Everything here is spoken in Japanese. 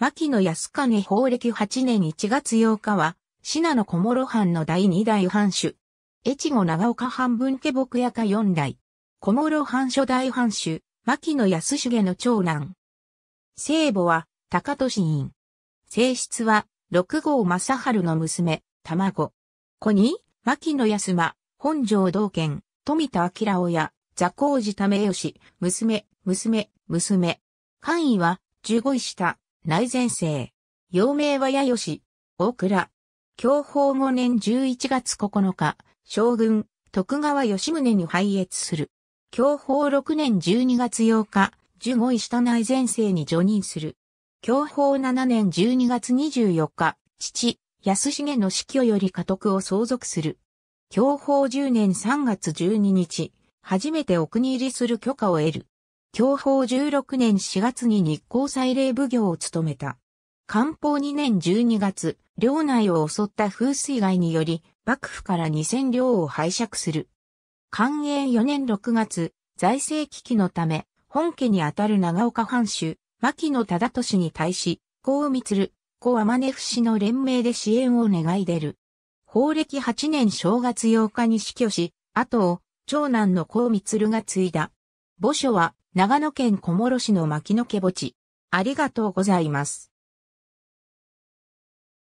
牧野安金法暦8年1月8日は、信濃小諸藩の第2代藩主。越後長岡藩分家牧屋家4代。小諸藩初代藩主、牧野安重の長男。聖母は、高俊院。性質は、六号正春の娘、卵。子に、牧野安間、本城道賢、富田明親、座高寺為義、娘、娘、娘。官位は、十五位下、内前生。幼名はやよし、大倉。享保5年11月9日、将軍、徳川吉宗に拝謁する。享保6年12月8日、十五位下内前生に除任する。享保7年12月24日、父、安重の死去より家督を相続する。享保10年3月12日、初めてお国入りする許可を得る。享保16年4月に日光祭礼奉行を務めた。官報2年12月、領内を襲った風水害により、幕府から2000両を拝借する。寛永4年6月、財政危機のため、本家にあたる長岡藩主、牧野忠俊に対し、孔光、高天音死の連名で支援を願い出る。法暦8年正月8日に死去し、後を、長男の孔光が継いだ。墓所は長野県小諸市の牧野家墓地。ありがとうございます。